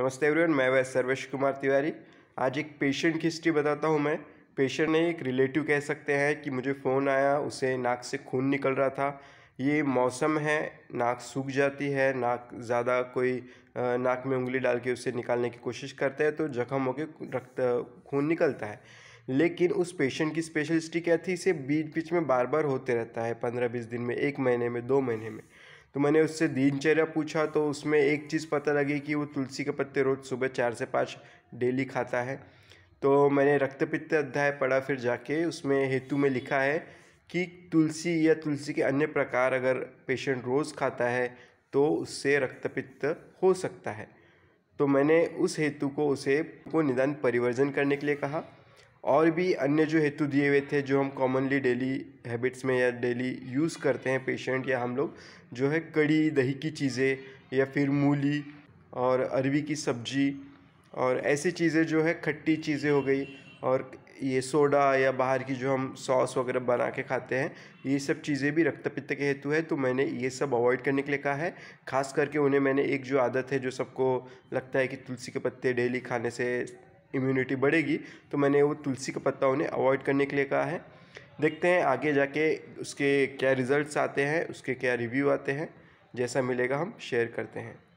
नमस्ते एवरीवन मैं वह सर्वेश कुमार तिवारी आज एक पेशेंट की हिस्ट्री बताता हूँ मैं पेशेंट ने एक रिलेटिव कह सकते हैं कि मुझे फ़ोन आया उसे नाक से खून निकल रहा था ये मौसम है नाक सूख जाती है नाक ज़्यादा कोई नाक में उंगली डाल के उसे निकालने की कोशिश करते हैं तो जख्म होकर रक्त खून निकलता है लेकिन उस पेशेंट की स्पेशलिस्टी क्या थी इसे बीच बीच में बार बार होते रहता है पंद्रह बीस दिन में एक महीने में दो महीने में तो मैंने उससे दिनचर्या पूछा तो उसमें एक चीज़ पता लगी कि वो तुलसी के पत्ते रोज़ सुबह चार से पाँच डेली खाता है तो मैंने रक्तपित्त अध्याय पढ़ा फिर जाके उसमें हेतु में लिखा है कि तुलसी या तुलसी के अन्य प्रकार अगर पेशेंट रोज़ खाता है तो उससे रक्तपित्त हो सकता है तो मैंने उस हेतु को उसे को निदान परिवर्जन करने के लिए कहा और भी अन्य जो हेतु दिए हुए थे जो हम कॉमनली डेली हैबिट्स में या डेली यूज़ करते हैं पेशेंट या हम लोग जो है कड़ी दही की चीज़ें या फिर मूली और अरवी की सब्जी और ऐसी चीज़ें जो है खट्टी चीज़ें हो गई और ये सोडा या बाहर की जो हम सॉस वगैरह बना के खाते हैं ये सब चीज़ें भी रक्त के हेतु है तो मैंने ये सब अवॉइड करने के लिए कहा है खास करके उन्हें मैंने एक जो आदत है जो सबको लगता है कि तुलसी के पत्ते डेली खाने से इम्यूनिटी बढ़ेगी तो मैंने वो तुलसी का पत्ता उन्हें अवॉइड करने के लिए कहा है देखते हैं आगे जाके उसके क्या रिज़ल्ट्स आते हैं उसके क्या रिव्यू आते हैं जैसा मिलेगा हम शेयर करते हैं